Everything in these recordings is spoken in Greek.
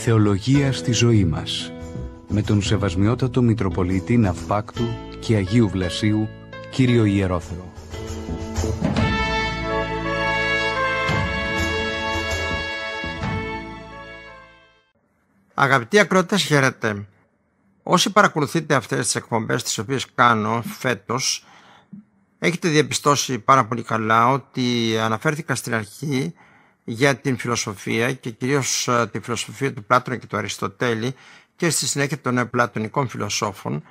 θεολογία στη ζωή μας με τον Σεβασμιότατο Μητροπολίτη Ναυπάκτου και Αγίου Βλασίου, Κύριο Ιερόθεο. Αγαπητοί ακροτές, χαίρετε. Όσοι παρακολουθείτε αυτές τις εκπομπές τις οποίες κάνω φέτος, έχετε διαπιστώσει πάρα πολύ καλά ότι αναφέρθηκα στην αρχή για την φιλοσοφία και κυρίως ε, τη φιλοσοφία του Πλάτωνα και του Αριστοτέλη και στη συνέχεια των νεοπλατωνικών φιλοσόφων,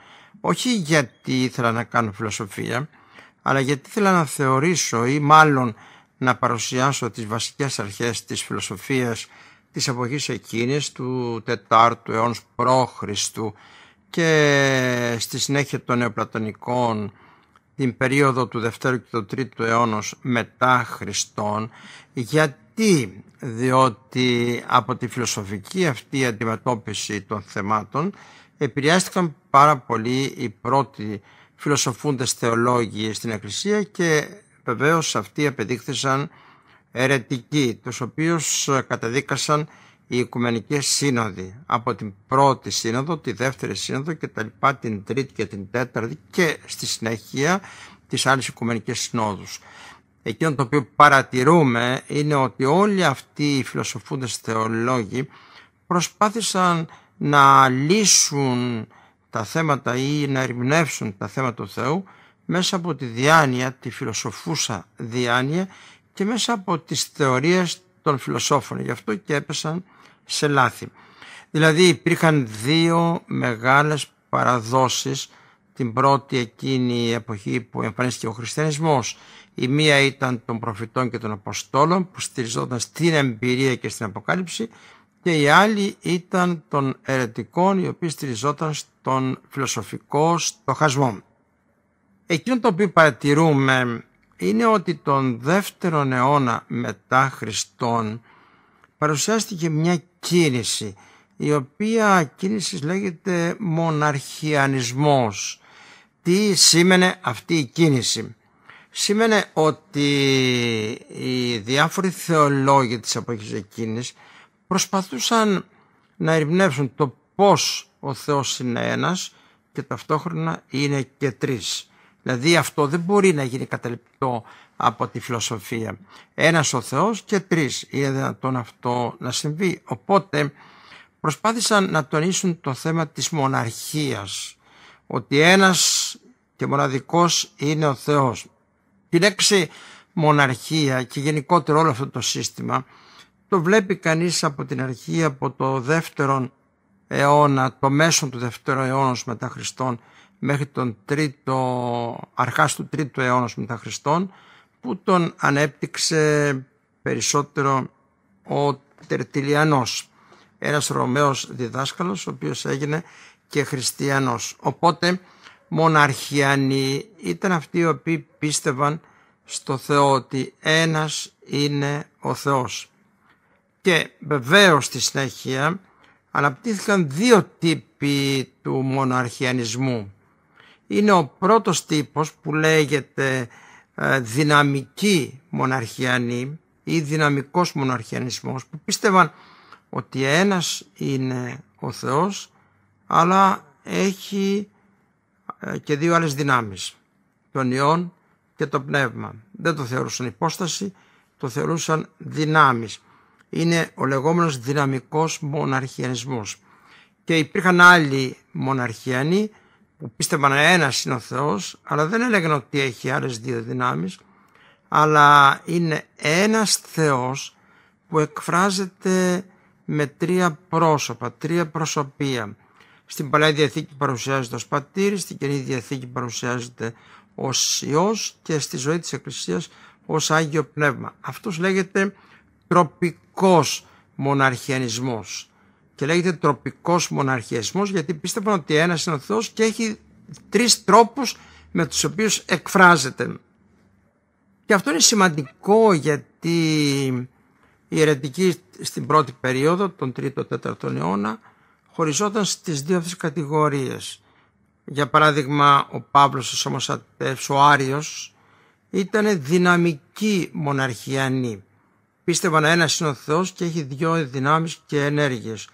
όχι γιατί ήθελα να κάνω φιλοσοφία, αλλά γιατί ήθελα να θεωρήσω ή μάλλον να παρουσιάσω τις βασικές αρχές της φιλοσοφίας της εποχής εκείνης του 4ου αιώνας π.Χ. και στη συνέχεια των νεοπλατωνικών την περίοδο του 2 και του 3ου αιώνα μετά Χριστόν γιατί τι διότι από τη φιλοσοφική αυτή αντιμετώπιση των θεμάτων επηρεάστηκαν πάρα πολύ οι πρώτοι φιλοσοφούντες θεολόγοι στην Εκκλησία και βεβαίως αυτοί απεδείχθησαν αιρετικοί τους οποίους καταδίκασαν οι Οικουμενικές Σύνοδοι από την πρώτη σύνοδο, τη δεύτερη σύνοδο και τα λοιπά την τρίτη και την τέταρτη και στη συνέχεια τις άλλες Οικουμενικές Συνόδους εκείνο το οποίο παρατηρούμε είναι ότι όλοι αυτοί οι φιλοσοφούντες θεολόγοι προσπάθησαν να λύσουν τα θέματα ή να ερμηνεύσουν τα θέματα του Θεού μέσα από τη διάνοια, τη φιλοσοφούσα διάνοια και μέσα από τις θεωρίες των φιλοσόφων. Γι' αυτό και έπεσαν σε λάθη. Δηλαδή υπήρχαν δύο μεγάλες παραδόσεις την πρώτη εκείνη η εποχή που εμφανίστηκε ο χριστιανισμός η μία ήταν των προφητών και των Αποστόλων που στηριζόταν στην εμπειρία και στην Αποκάλυψη και η άλλη ήταν των ερετικών οι οποίοι στηριζόταν στον φιλοσοφικό στοχασμό. Εκείνο το οποίο παρατηρούμε είναι ότι τον δεύτερο αιώνα μετά Χριστόν παρουσιάστηκε μια κίνηση η οποία κίνησης λέγεται μοναρχιανισμός. Τι σήμαινε αυτή η κίνηση σήμαινε ότι οι διάφοροι θεολόγοι της εποχής εκείνης προσπαθούσαν να ερμηνεύσουν το πώς ο Θεός είναι ένας και ταυτόχρονα είναι και τρεις. Δηλαδή αυτό δεν μπορεί να γίνει καταληπτό από τη φιλοσοφία. Ένας ο Θεός και τρεις. Είναι δυνατόν αυτό να συμβεί. Οπότε προσπάθησαν να τονίσουν το θέμα της μοναρχίας. Ότι ένας και μοναδικός είναι ο Θεός. Την έξι μοναρχία και γενικότερο όλο αυτό το σύστημα το βλέπει κανείς από την αρχή, από το δεύτερο αιώνα, το μέσο του δεύτερου αιώνα μετά Χριστόν μέχρι τον τρίτο, αρχάς του τρίτου αιώνα μετά Χριστόν που τον ανέπτυξε περισσότερο ο Τερτιλιανός ένας Ρωμαίος διδάσκαλος ο οποίος έγινε και χριστιανός. Οπότε μοναρχιανοί ήταν αυτοί οι οποίοι πίστευαν στο Θεό ότι ένας είναι ο Θεός. Και βεβαίως στη συνέχεια αναπτύχθηκαν δύο τύποι του μοναρχιανισμού. Είναι ο πρώτος τύπος που λέγεται ε, δυναμική μοναρχιανή ή δυναμικός μοναρχιανισμός που πίστευαν ότι ένας είναι ο Θεός αλλά έχει ε, και δύο άλλες δυνάμεις, τον Υιόν και το Πνεύμα. Δεν το θεωρούσαν υπόσταση, το θεωρούσαν δυνάμεις. Είναι ο λεγόμενος δυναμικός μοναρχιανισμός. Και υπήρχαν άλλοι μοναρχιανοί που πίστευαν ένας είναι ο Θεός, αλλά δεν έλεγαν ότι έχει άλλες δύο δυνάμεις, αλλά είναι ένας Θεός που εκφράζεται με τρία πρόσωπα, τρία προσωπία. Στην Παλαιά Διαθήκη παρουσιάζεται ως πατήρι, στην Καινή Διαθήκη παρουσιάζεται ως Υιός και στη ζωή της Εκκλησίας ως Άγιο Πνεύμα. Αυτός λέγεται τροπικός μοναρχιανισμός και λέγεται τροπικός μοναρχιασμός γιατί πίστευαν ότι ένας είναι ο Θεός και έχει τρεις τρόπους με τους οποίους εκφράζεται. Και αυτό είναι σημαντικό γιατί η αιρετικοί στην πρώτη περίοδο, τον 3ο-4ο αιώνα, χωριζόταν στις δύο αυτές κατηγορίες. Για παράδειγμα, ο Παύλος ο Σωμοσατεύς, ο Άριος, ήταν δυναμική μοναρχιανή. Πίστευαν ένας είναι ο Θεός και έχει δυο αυτες κατηγοριες για παραδειγμα ο παυλος ο ο αριος ηταν δυναμικη μοναρχιανη πιστευαν ενα ειναι ο θεος και ενέργειες,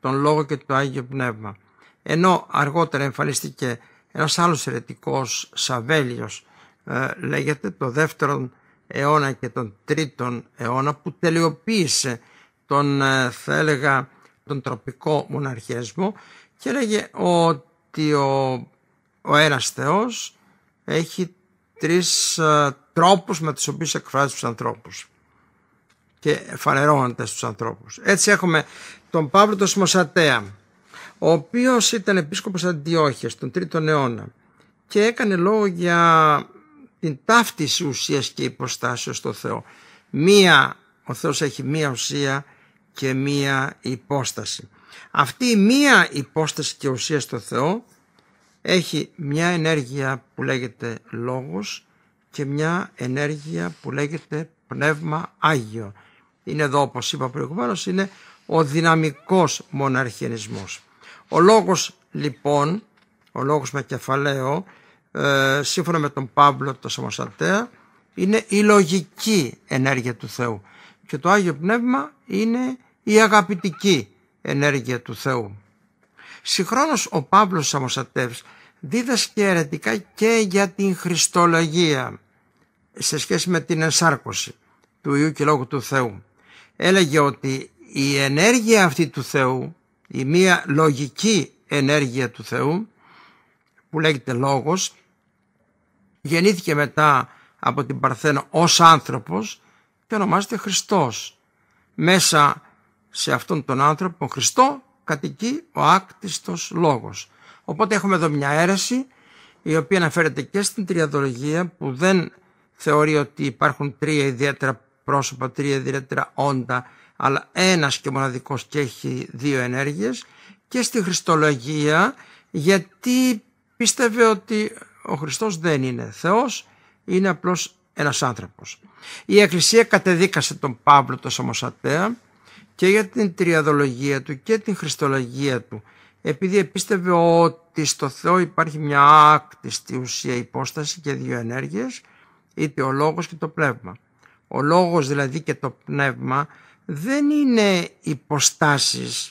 τον Λόγο και το Άγιο Πνεύμα. Ενώ αργότερα εμφανίστηκε ένας άλλος ερετικός, Σαβέλιος, ε, λέγεται, το δεύτερον αιώνα και τον τρίτον αιώνα, που τελειοποίησε τον, ε, θα έλεγα, τον τροπικό μοναρχιασμό και έλεγε ότι ο, ο ένας θεός έχει τρεις ε, τρόπους με τους οποίους εκφράζει τους ανθρώπους και φανερώνεται στους ανθρώπους. Έτσι έχουμε τον Παύλο τον Σμοσατέα, ο οποίος ήταν επίσκοπος Αντιόχειας τον 3ο αιώνα και έκανε λόγο για την ταύτιση ουσίας και υποστάσεως στο Θεό. Μία, ο Θεός έχει μία ουσία και μία υπόσταση. Αυτή η μία υπόσταση και ουσία στο Θεό έχει μια ενέργεια που λέγεται λόγος και μια ενέργεια που λέγεται πνεύμα Άγιο. Είναι εδώ όπως είπα προηγουμένως είναι ο δυναμικός μοναρχιανισμός. Ο λόγος λοιπόν, ο λόγος με κεφαλαίο, ε, σύμφωνα με τον Παύλο το Σαμοσαρτέα, είναι η λογική ενέργεια του Θεού. Και το Άγιο Πνεύμα είναι η αγαπητική ενέργεια του Θεού. Συγχρόνως ο Παύλος Σαμοσατεύς δίδασκε αιρετικά και για την Χριστολογία σε σχέση με την ενσάρκωση του Ιού και Λόγου του Θεού. Έλεγε ότι η ενέργεια αυτή του Θεού, η μία λογική ενέργεια του Θεού που λέγεται λόγος, γεννήθηκε μετά από την Παρθένα ως άνθρωπος και ονομάζεται Χριστός. Μέσα σε αυτόν τον άνθρωπο, τον Χριστό, κατοικεί ο άκτιστος λόγος. Οπότε έχουμε εδώ μια αίρεση η οποία αναφέρεται και στην τριαδολογία που δεν θεωρεί ότι υπάρχουν τρία ιδιαίτερα πρόσωπα, τρία ιδιαίτερα όντα, αλλά ένας και μοναδικός και έχει δύο ενέργειες και στη Χριστολογία γιατί πίστευε ότι ο Χριστός δεν είναι Θεός, είναι απλώς ένας άνθρωπος. Η Εκκλησία κατεδίκασε τον Παύλο τον Σαμοσατέα και για την τριαδολογία του και την χριστολογία του επειδή επίστευε ότι στο Θεό υπάρχει μια άκτιστη ουσία υπόσταση και δύο ενέργειες είτε ο λόγος και το πνεύμα. Ο λόγος δηλαδή και το πνεύμα δεν είναι υποστάσεις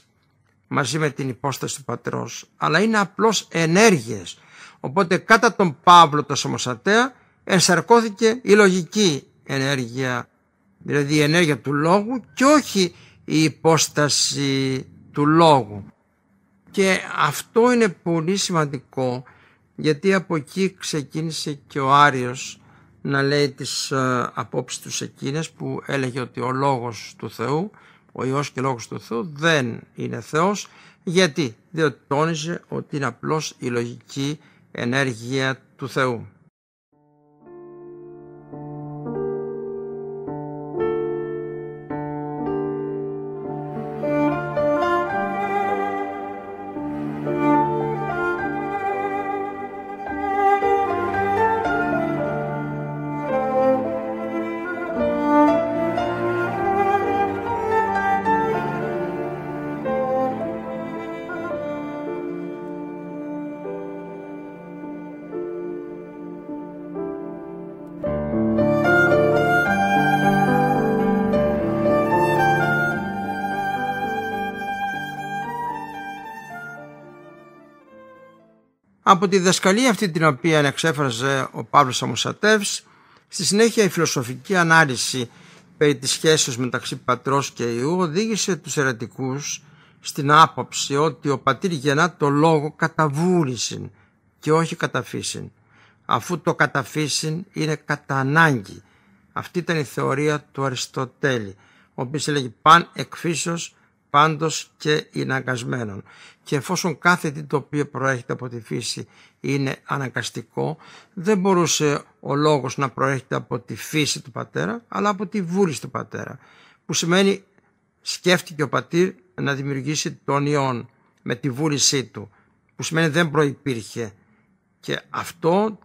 μαζί με την υπόσταση του πατρός αλλά είναι απλώς ενέργειες. Οπότε κατά τον Παύλο το Σωμοσατέα ενσαρκώθηκε η λογική ενέργεια δηλαδή η ενέργεια του λόγου και όχι η υπόσταση του λόγου. Και αυτό είναι πολύ σημαντικό γιατί από εκεί ξεκίνησε και ο Άριος να λέει τις ε, απόψεις τους εκείνες που έλεγε ότι ο λόγος του Θεού, ο Υιός και λόγος του Θεού δεν είναι Θεός. Γιατί, διότι τόνιζε ότι είναι απλώς η λογική ενέργεια του Θεού. Από τη διδασκαλία αυτή την οποία εξέφραζε ο Παύλος Αμουσατεύς, στη συνέχεια η φιλοσοφική ανάλυση περί της σχέσης μεταξύ πατρός και ιού οδήγησε τους ερετικούς στην άποψη ότι ο πατήρ γεννά το λόγο καταβούλησιν και όχι καταφύσιν Αφού το καταφύσιν είναι κατά ανάγκη. Αυτή ήταν η θεωρία του Αριστοτέλη, ο οποίος έλεγε παν πάντως και αναγκασμένων. Και εφόσον κάθε τι το οποίο προέρχεται από τη φύση είναι αναγκαστικό, δεν μπορούσε ο λόγος να προέρχεται από τη φύση του πατέρα, αλλά από τη βούληση του πατέρα. Που σημαίνει σκέφτηκε ο πατήρ να δημιουργήσει τον ιόν με τη βούλησή του, που σημαίνει δεν προϋπήρχε. Και αυτό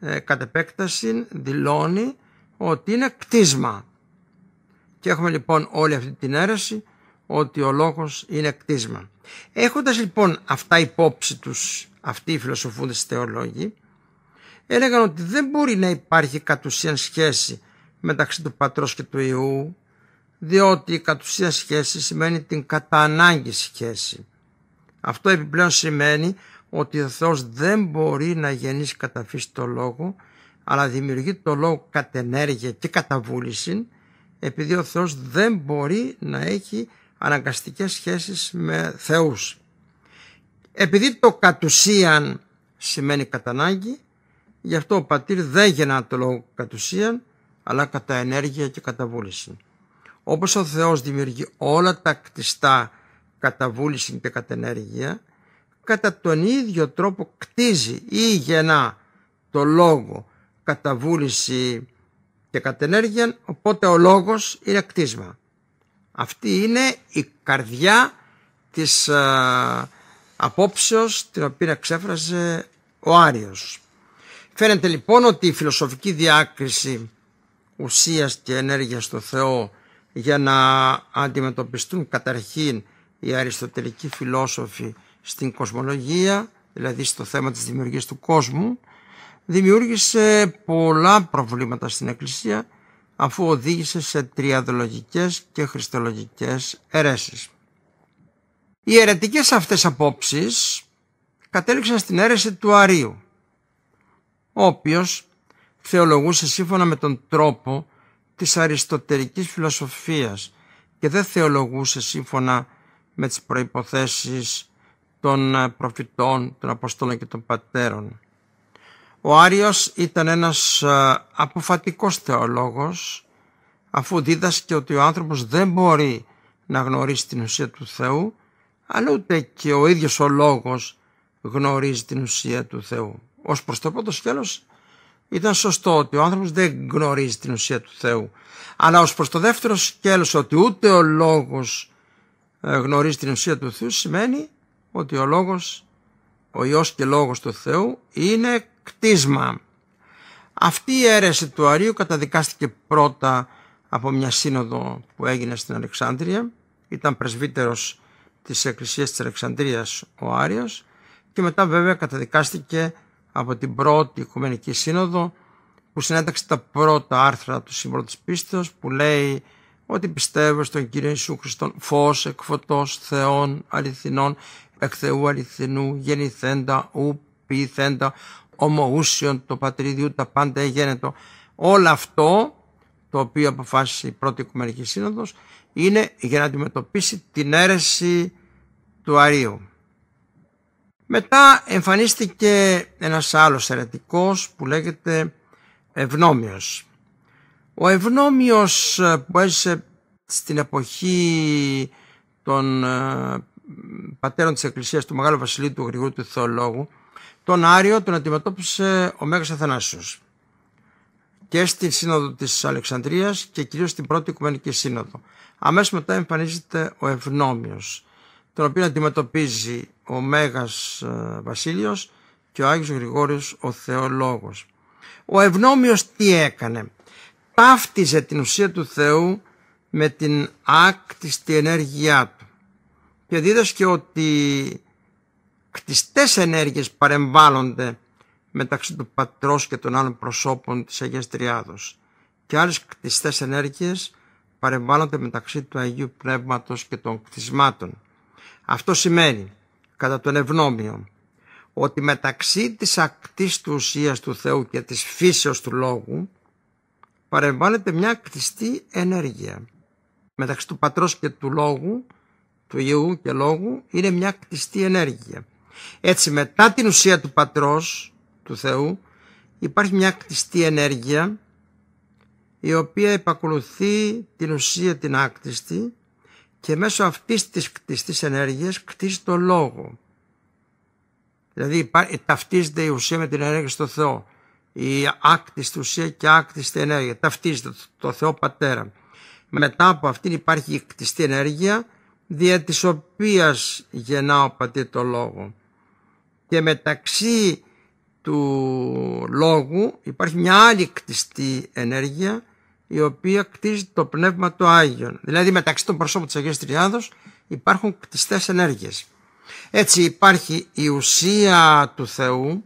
ε, κατ' επέκταση δηλώνει ότι είναι κτίσμα. Και έχουμε λοιπόν όλη αυτή την αίρεση ότι ο λόγος είναι κτίσμα. Έχοντας λοιπόν αυτά υπόψη τους αυτοί οι φιλοσοφούντες θεολόγοι, έλεγαν ότι δεν μπορεί να υπάρχει κατ' σχέση μεταξύ του Πατρός και του Ιού, διότι η κατ' σχέση σημαίνει την κατανάγκη σχέση. Αυτό επιπλέον σημαίνει ότι ο Θεός δεν μπορεί να γεννήσει κατά φύση το λόγο, αλλά δημιουργεί το λόγο κατ' ενέργεια και κατά βούληση, επειδή ο Θεός δεν μπορεί να έχει αναγκαστικές σχέσεις με θεούς. Επειδή το κατουσίαν σημαίνει κατανάγκη, γι' αυτό ο πατήρ δεν γεννά το λόγο κατουσίαν, αλλά κατά ενέργεια και καταβούληση. Όπως ο Θεός δημιουργεί όλα τα κτιστά κατά βούληση και κατά ενέργεια, κατά τον ίδιο τρόπο κτίζει ή γεννά το λόγο κατά βούληση και κατενέργεια, οπότε ο λόγος είναι κτίσμα. Αυτή είναι η καρδιά της α, ε, απόψεως την οποία εξέφραζε ο Άριος. Φαίνεται λοιπόν ότι η φιλοσοφική διάκριση ουσίας και ενέργειας στο Θεό για να αντιμετωπιστούν καταρχήν οι αριστοτελικοί φιλόσοφοι στην κοσμολογία, δηλαδή στο θέμα της δημιουργίας του κόσμου, δημιούργησε πολλά προβλήματα στην Εκκλησία αφού οδήγησε σε τριαδολογικές και χριστολογικές αιρέσεις. Οι αιρετικές αυτές απόψεις κατέληξαν στην αίρεση του Αρίου, ο οποίος θεολογούσε σύμφωνα με τον τρόπο της αριστοτερικής φιλοσοφίας και δεν θεολογούσε σύμφωνα με τις προϋποθέσεις των ε, προφητών, των Αποστόλων και των Πατέρων. Ο Άριος ήταν ένας αποφατικός θεολόγος, αφού δίδασκε ότι ο άνθρωπος δεν μπορεί να γνωρίσει την ουσία του Θεού, αλλά ούτε και ο ίδιος ο λόγος γνωρίζει την ουσία του Θεού. Ως προς το πρώτο σκέλος ήταν σωστό ότι ο άνθρωπος δεν γνωρίζει την ουσία του Θεού. Αλλά ως προς το δεύτερο σκέλος ότι ούτε ο λόγος ε, γνωρίζει την ουσία του Θεού σημαίνει ότι ο λόγος, ο Υιός και Λόγος του Θεού είναι κτίσμα. Αυτή η αίρεση του Αρίου καταδικάστηκε πρώτα από μια σύνοδο που έγινε στην Αλεξάνδρεια. Ήταν πρεσβύτερος της Εκκλησίας της Αλεξανδρίας ο Άριος και μετά βέβαια καταδικάστηκε από την πρώτη Οικουμενική Σύνοδο που συνέταξε τα πρώτα άρθρα του Σύμβολου της Πίστεως που λέει ότι πιστεύω στον Κύριο Ιησού Χριστόν φως εκ φωτός θεών αληθινών εκ Θεού αληθινού γεννηθέντα ου ομοούσιον, το πατριδιού, τα πάντα το Όλο αυτό το οποίο αποφάσισε η πρώτη Οικουμενική Σύνοδος είναι για να αντιμετωπίσει την αίρεση του Αρίου. Μετά εμφανίστηκε ένας άλλος αιρετικός που λέγεται Ευνόμιος. Ο Ευνόμιος που έζησε στην εποχή των ε, πατέρων της Εκκλησίας του Μεγάλου Βασιλείου του αγριού του Θεολόγου τον Άριο τον αντιμετώπισε ο Μέγας Αθανάσιος και στη Σύνοδο της Αλεξανδρίας και κυρίως στην Πρώτη Οικουμενική Σύνοδο. Αμέσως μετά εμφανίζεται ο Ευνόμιος, τον οποίο αντιμετωπίζει ο Μέγας ε, Βασίλειος και ο Άγιος Γρηγόριος ο Θεολόγος. Ο Ευνόμιος τι έκανε. Ταύτιζε την ουσία του Θεού με την άκτιστη ενέργειά του και δίδασκε ότι κτιστές ενέργειες παρεμβάλλονται μεταξύ του πατρός και των άλλων προσώπων της Αγίας Τριάδος και άλλες κτιστές ενέργειες παρεμβάλλονται μεταξύ του Αγίου Πνεύματος και των κτισμάτων. Αυτό σημαίνει, κατά τον ευνόμιο, ότι μεταξύ της ακτής του ουσίας του Θεού και της φύσεως του Λόγου παρεμβάλλεται μια κτιστή ενέργεια. Μεταξύ του Πατρός και του Λόγου, του Ιού και Λόγου, είναι μια κτιστή ενέργεια. Έτσι μετά την ουσία του Πατρός, του Θεού, υπάρχει μια κτιστή ενέργεια η οποία επακολουθεί την ουσία την άκτιστη και μέσω αυτής της κτιστής ενέργειας κτίζει το λόγο. Δηλαδή ταυτίζεται η ουσία με την ενέργεια στο Θεό. Η άκτιστη ουσία και άκτιστη ενέργεια. Ταυτίζεται το Θεό Πατέρα. Μετά από αυτήν υπάρχει η κτιστή ενέργεια δια της οποίας γεννά ο το λόγο και μεταξύ του λόγου υπάρχει μια άλλη κτιστή ενέργεια η οποία κτίζει το πνεύμα του Άγιον. Δηλαδή μεταξύ των προσώπων της Αγίας Τριάδος υπάρχουν κτιστές ενέργειες. Έτσι υπάρχει η ουσία του Θεού,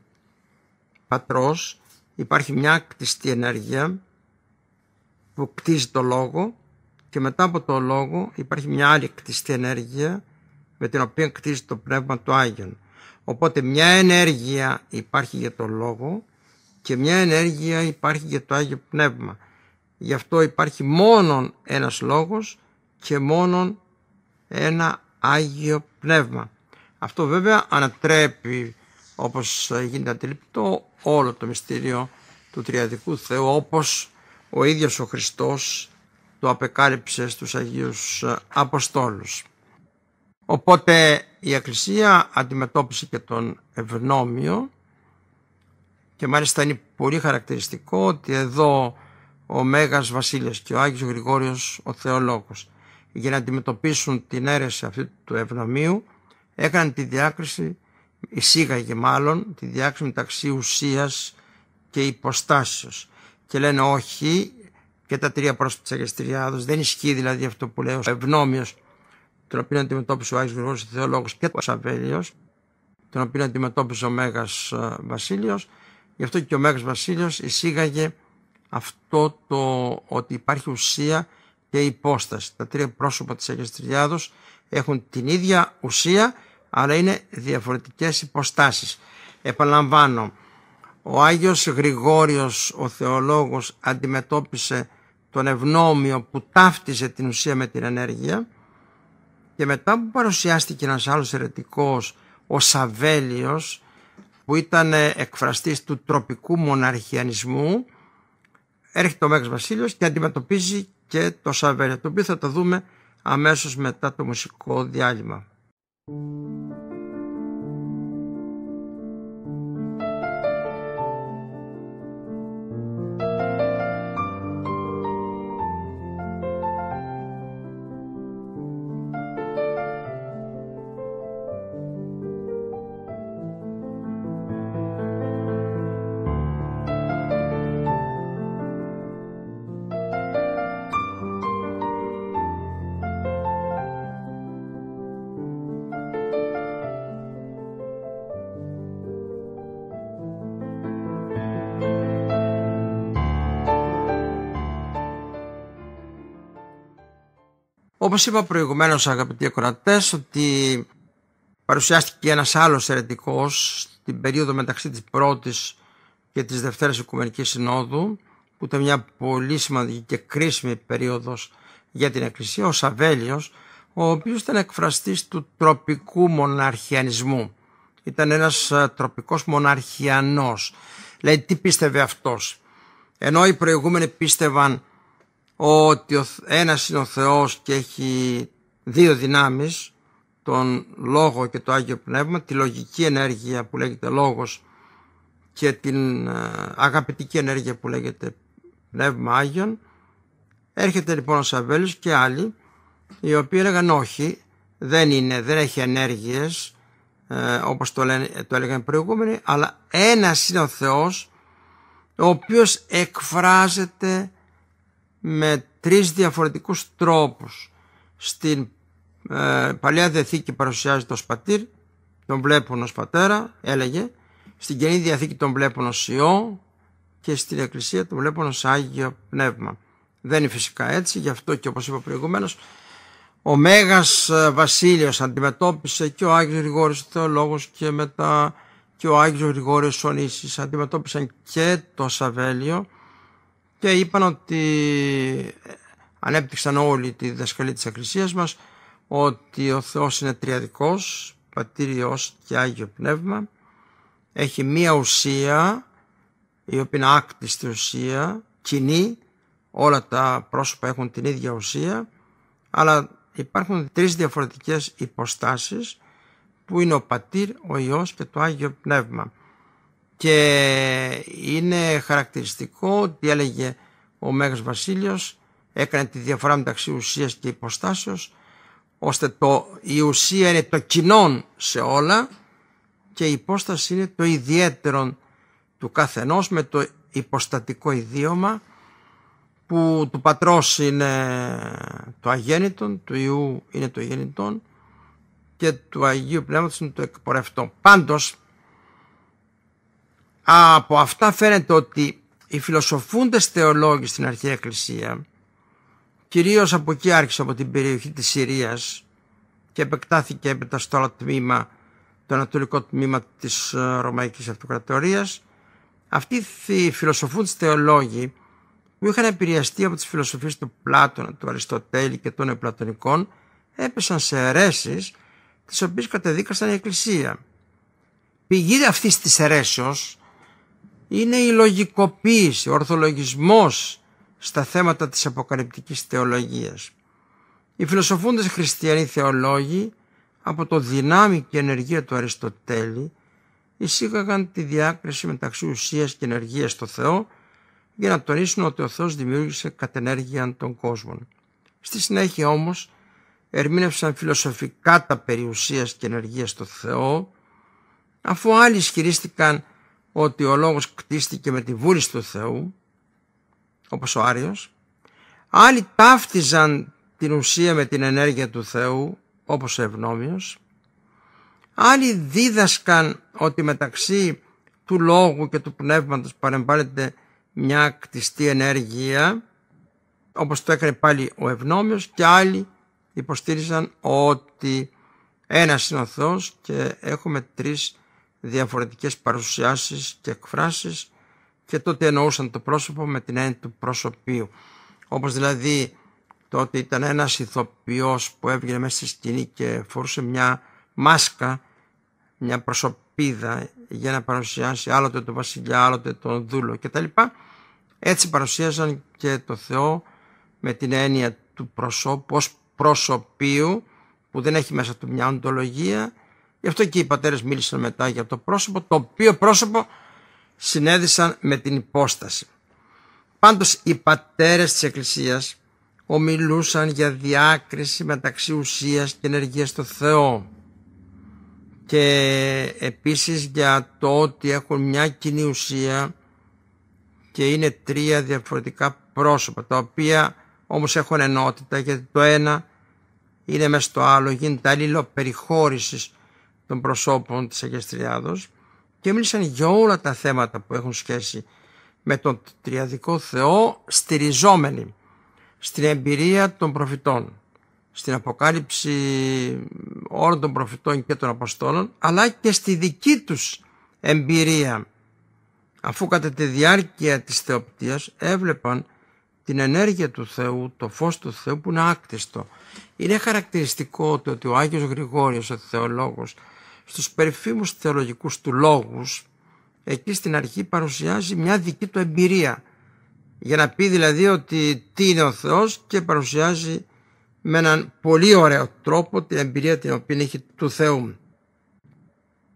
πατρός, υπάρχει μια κτιστή ενέργεια που κτίζει το λόγο και μετά από το λόγο υπάρχει μια άλλη κτιστή ενέργεια με την οποία κτίζει το πνεύμα του Άγιον. Οπότε μια ενέργεια υπάρχει για το λόγο και μια ενέργεια υπάρχει για το Άγιο Πνεύμα. Γι' αυτό υπάρχει μόνον ένας λόγος και μόνον ένα Άγιο Πνεύμα. Αυτό βέβαια ανατρέπει όπως γίνεται αντιληπτό όλο το μυστήριο του Τριαδικού Θεού όπως ο ίδιος ο Χριστός το απεκάλυψε στους Αγίους Αποστόλους. Οπότε η Εκκλησία αντιμετώπισε και τον ευνόμιο και μάλιστα είναι πολύ χαρακτηριστικό ότι εδώ ο Μέγας Βασίλειος και ο Άγιος Γρηγόριος ο Θεολόγος για να αντιμετωπίσουν την αίρεση αυτή του ευνομίου έκαναν τη διάκριση, εισήγαγε μάλλον, τη διάκριση μεταξύ ουσίας και υποστάσεως. Και λένε όχι και τα τρία πρόσωπα της Αγίας δεν ισχύει δηλαδή αυτό που λέει ο ευνόμιος τον οποίο αντιμετώπισε ο Άγιος Γρηγόρης Θεολόγος και ο Σαβέλιος, τον οποίο αντιμετώπισε ο Μέγας ε, Βασίλειος. Γι' αυτό και ο Μέγας Βασίλειος εισήγαγε αυτό το ότι υπάρχει ουσία και υπόσταση. Τα τρία πρόσωπα της Αγίας Τριάδος έχουν την ίδια ουσία, αλλά είναι διαφορετικές υποστάσεις. Επαναλαμβάνω, ο Άγιος Γρηγόριος ο θεολόγος αντιμετώπισε τον ευνόμιο που ταύτιζε την ουσία με την ενέργεια, και μετά που παρουσιάστηκε ένας άλλος ερετικός, ο Σαβέλιος, που ήταν ε, εκφραστής του τροπικού μοναρχιανισμού, έρχεται ο Μέγας Βασίλειος και αντιμετωπίζει και το Σαβέλιο, το οποίο θα το δούμε αμέσως μετά το μουσικό διάλειμμα. Όπως είπα προηγουμένως αγαπητοί ακροατές ότι παρουσιάστηκε ένας άλλος ερετικός στην περίοδο μεταξύ της πρώτης και της Δευτέρας Οικουμενικής Συνόδου που ήταν μια πολύ σημαντική και κρίσιμη περίοδος για την Εκκλησία, ο Σαβέλιος ο οποίος ήταν εκφραστής του τροπικού μοναρχιανισμού. Ήταν ένας ε, τροπικός μοναρχιανός. Δηλαδή τι πίστευε αυτός. Ενώ οι προηγούμενοι πίστευαν ότι ένας είναι ο Θεός και έχει δύο δυνάμεις, τον Λόγο και το Άγιο Πνεύμα, τη λογική ενέργεια που λέγεται Λόγος και την ε, αγαπητική ενέργεια που λέγεται Πνεύμα Άγιον. Έρχεται λοιπόν ο Σαβέλης και άλλοι οι οποίοι έλεγαν όχι, δεν είναι, δεν έχει ενέργειες ε, όπως το, λένε, το έλεγαν οι προηγούμενοι αλλά ένας είναι ο Θεός ο οποίος εκφράζεται με τρεις διαφορετικούς τρόπους. Στην ε, Παλιά Διαθήκη παρουσιάζει το σπατήρ, τον βλέπουν ως πατέρα, έλεγε. Στην Καινή Διαθήκη τον βλέπουν ως Υιό και στην Εκκλησία τον βλέπουν ως Άγιο Πνεύμα. Δεν είναι φυσικά έτσι, γι' αυτό και όπως είπα προηγουμένως, ο Μέγας ε, Βασίλειος αντιμετώπισε και ο Άγιος Γρηγόριος ο Θεολόγος και μετά και ο Άγιος Γρηγόριος ο αντιμετώπισαν και το Σαβέλιο και είπαν ότι ε, ανέπτυξαν όλοι τη διδασκαλία της Εκκλησίας μας ότι ο Θεός είναι τριαδικός, πατήριος και Άγιο Πνεύμα έχει μία ουσία η οποία είναι άκτιστη ουσία κοινή όλα τα πρόσωπα έχουν την ίδια ουσία αλλά υπάρχουν τρεις διαφορετικές υποστάσεις που είναι ο πατήρ, ο Υιός και το Άγιο Πνεύμα και είναι χαρακτηριστικό ότι έλεγε ο Μέγας Βασίλειος έκανε τη διαφορά μεταξύ ουσίας και υποστάσεως ώστε το, η ουσία είναι το κοινό σε όλα και η υπόσταση είναι το ιδιαίτερο του καθενός με το υποστατικό ιδίωμα που του πατρός είναι το αγέννητον, του Ιού είναι το γεννητόν και του Αγίου Πνεύματος είναι το εκπορευτό. Πάντως από αυτά φαίνεται ότι οι φιλοσοφούντες θεολόγοι στην Αρχαία Εκκλησία, κυρίως από εκεί άρχισε από την περιοχή της Συρίας και επεκτάθηκε έπειτα στο άλλο τμήμα, το ανατολικό τμήμα της ε, Ρωμαϊκής Αυτοκρατορίας, αυτοί οι φιλοσοφούντες θεολόγοι που είχαν επηρεαστεί από τις φιλοσοφίες του Πλάτωνα, του Αριστοτέλη και των Επλατωνικών, έπεσαν σε αιρέσεις τις οποίες κατεδίκασαν η Εκκλησία. Πηγή αυτής της αιρέσεως είναι η λογικοποίηση, ο ορθολογισμός στα θέματα της αποκαλυπτικής θεολογίας. Οι φιλοσοφούντες χριστιανοί θεολόγοι από το δυνάμει και ενεργεία του Αριστοτέλη εισήγαγαν τη διάκριση μεταξύ ουσίας και ενεργείας στο Θεό για να τονίσουν ότι ο Θεός δημιούργησε κατενέργεια των κόσμων. Στη συνέχεια όμως ερμήνευσαν φιλοσοφικά τα περιουσίας και ενεργείας στο Θεό αφού άλλοι ισχυρίστηκαν ότι ο λόγος κτίστηκε με τη βούληση του Θεού, όπως ο Άριος. Άλλοι ταύτιζαν την ουσία με την ενέργεια του Θεού, όπως ο Ευνόμιος. Άλλοι δίδασκαν ότι μεταξύ του λόγου και του πνεύματος παρεμβάλλεται μια κτιστή ενέργεια, όπως το έκανε πάλι ο Ευνόμιος και άλλοι υποστήριζαν ότι ένας είναι ο Θεός και έχουμε τρεις διαφορετικές παρουσιάσεις και εκφράσεις και τότε εννοούσαν το πρόσωπο με την έννοια του προσωπείου. Όπως δηλαδή τότε ήταν ένας ηθοποιός που έβγαινε μέσα στη σκηνή και φορούσε μια μάσκα, μια προσωπίδα για να παρουσιάσει άλλοτε τον βασιλιά, άλλοτε τον δούλο κτλ. Έτσι παρουσίαζαν και το Θεό με την έννοια του προσώπου ως προσωπείου που δεν έχει μέσα του μια οντολογία Γι' αυτό και οι πατέρες μίλησαν μετά για το πρόσωπο, το οποίο πρόσωπο συνέδησαν με την υπόσταση. Πάντως οι πατέρες της Εκκλησίας ομιλούσαν για διάκριση μεταξύ ουσίας και ενεργεια στο Θεό και επίσης για το ότι έχουν μια κοινή ουσία και είναι τρία διαφορετικά πρόσωπα τα οποία όμως έχουν ενότητα γιατί το ένα είναι μέσα στο άλλο γίνεται αλληλοπεριχώρησης των προσώπων της Αγίας Τριάδος και μίλησαν για όλα τα θέματα που έχουν σχέση με τον Τριαδικό Θεό στηριζόμενοι στην εμπειρία των προφητών, στην αποκάλυψη όλων των προφητών και των Αποστόλων, αλλά και στη δική τους εμπειρία, αφού κατά τη διάρκεια της θεοπτίας έβλεπαν την ενέργεια του Θεού, το φως του Θεού που είναι άκτιστο. Είναι χαρακτηριστικό ότι ο Άγιος Γρηγόριος, ο θεολόγος, στους περίφημους θεολογικούς του λόγους εκεί στην αρχή παρουσιάζει μια δική του εμπειρία για να πει δηλαδή ότι τι είναι ο Θεός και παρουσιάζει με έναν πολύ ωραίο τρόπο την εμπειρία την οποία έχει του Θεού.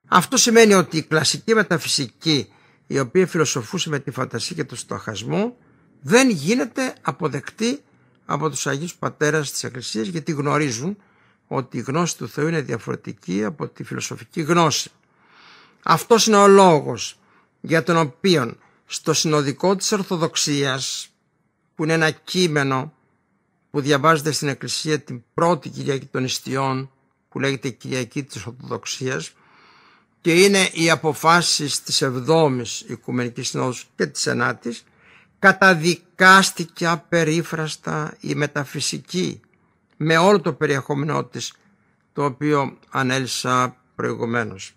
Αυτό σημαίνει ότι η κλασική μεταφυσική η οποία φιλοσοφούσε με τη φαντασία και τον στοχασμό δεν γίνεται αποδεκτή από τους Αγίους Πατέρας της Εκκλησίας γιατί γνωρίζουν ότι η γνώση του Θεού είναι διαφορετική από τη φιλοσοφική γνώση. Αυτός είναι ο λόγος για τον οποίο στο συνοδικό της Ορθοδοξίας που είναι ένα κείμενο που διαβάζεται στην Εκκλησία την πρώτη Κυριακή των Ιστιών που λέγεται Κυριακή της Ορθοδοξίας και είναι οι αποφάσεις της 7 Οικουμενικής Συνόδου και της 9 καταδικάστηκε απερίφραστα η μεταφυσική με όλο το περιεχόμενό της το οποίο ανέλησα προηγουμένως.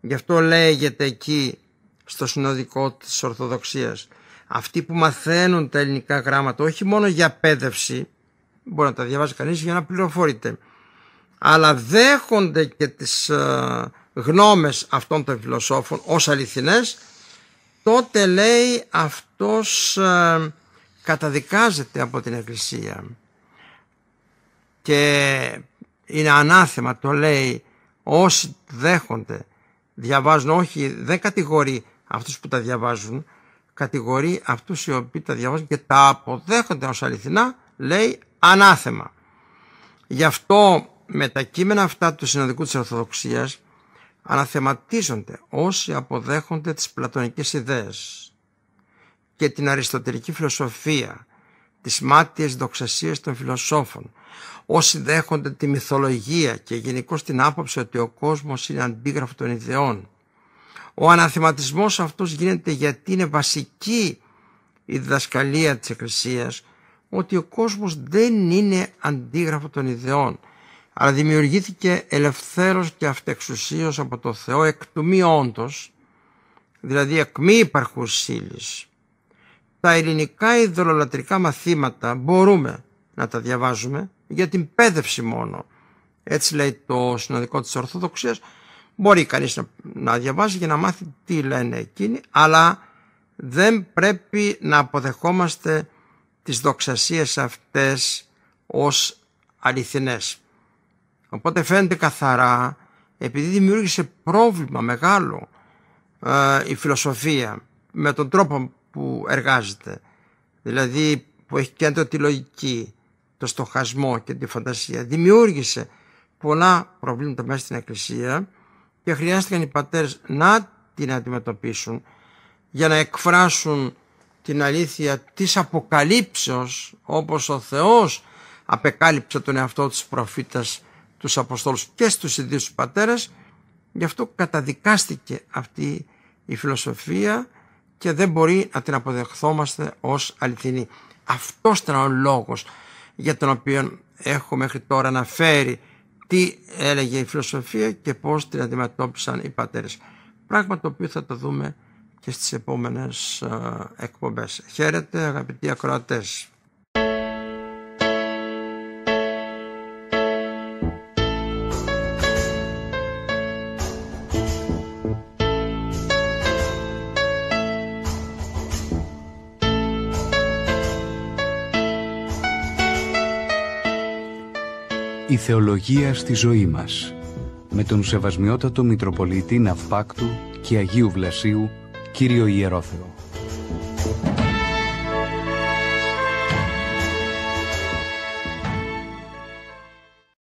Γι' αυτό λέγεται εκεί στο συνοδικό της Ορθοδοξίας αυτοί που μαθαίνουν τα ελληνικά γράμματα όχι μόνο για πέδευση μπορεί να τα διαβάζει κανείς για να πληροφορείται αλλά δέχονται και τις ε, γνώμες αυτών των φιλοσόφων ως αληθινές τότε λέει αυτός ε, καταδικάζεται από την Εκκλησία και είναι ανάθεμα το λέει όσοι δέχονται διαβάζουν όχι δεν κατηγορεί αυτούς που τα διαβάζουν κατηγορεί αυτούς οι οποίοι τα διαβάζουν και τα αποδέχονται ως αληθινά λέει ανάθεμα γι' αυτό με τα κείμενα αυτά του συνοδικού της Ορθοδοξίας αναθεματίζονται όσοι αποδέχονται τις πλατωνικές ιδέες και την αριστοτερική φιλοσοφία τις μάτιες δοξασίες των φιλοσόφων Όσοι δέχονται τη μυθολογία και γενικώ την άποψη ότι ο κόσμος είναι αντίγραφο των ιδεών. Ο αναθεματισμός αυτός γίνεται γιατί είναι βασική η διδασκαλία της Εκκλησίας ότι ο κόσμος δεν είναι αντίγραφο των ιδεών αλλά δημιουργήθηκε ελευθέρος και αυτεξουσίως από το Θεό εκ του μη όντως, δηλαδή εκ μη υπαρχούς ύλης. Τα ελληνικά ιδωλολατρικά μαθήματα μπορούμε να τα διαβάζουμε για την πέδευση μόνο. Έτσι λέει το συνοδικό της Ορθοδοξίας. Μπορεί κανείς να, να διαβάσει για να μάθει τι λένε εκείνοι, αλλά δεν πρέπει να αποδεχόμαστε τις δοξασίες αυτές ως αληθινές. Οπότε φαίνεται καθαρά, επειδή δημιούργησε πρόβλημα μεγάλο ε, η φιλοσοφία με τον τρόπο που εργάζεται, δηλαδή που έχει κέντρο τη λογική, το στοχασμό και τη φαντασία. Δημιούργησε πολλά προβλήματα μέσα στην Εκκλησία και χρειάστηκαν οι πατέρες να την αντιμετωπίσουν για να εκφράσουν την αλήθεια της αποκαλύψεως όπως ο Θεός απεκάλυψε τον εαυτό του προφήτας τους Αποστόλους και στους ιδίους τους πατέρες γι' αυτό καταδικάστηκε αυτή η φιλοσοφία και δεν μπορεί να την αποδεχθόμαστε ως αληθινή. Αυτός ήταν ο λόγος για τον οποίο έχω μέχρι τώρα αναφέρει τι έλεγε η φιλοσοφία και πώς την αντιμετώπισαν οι πατέρες. Πράγμα το οποίο θα το δούμε και στις επόμενες ε, εκπομπές. Χαίρετε αγαπητοί ακροατές. θεολογία στη ζωή μας με τον Σεβασμιότατο Μητροπολίτη Ναυπάκτου και Αγίου Βλασίου, Κύριο Ιερόθεο.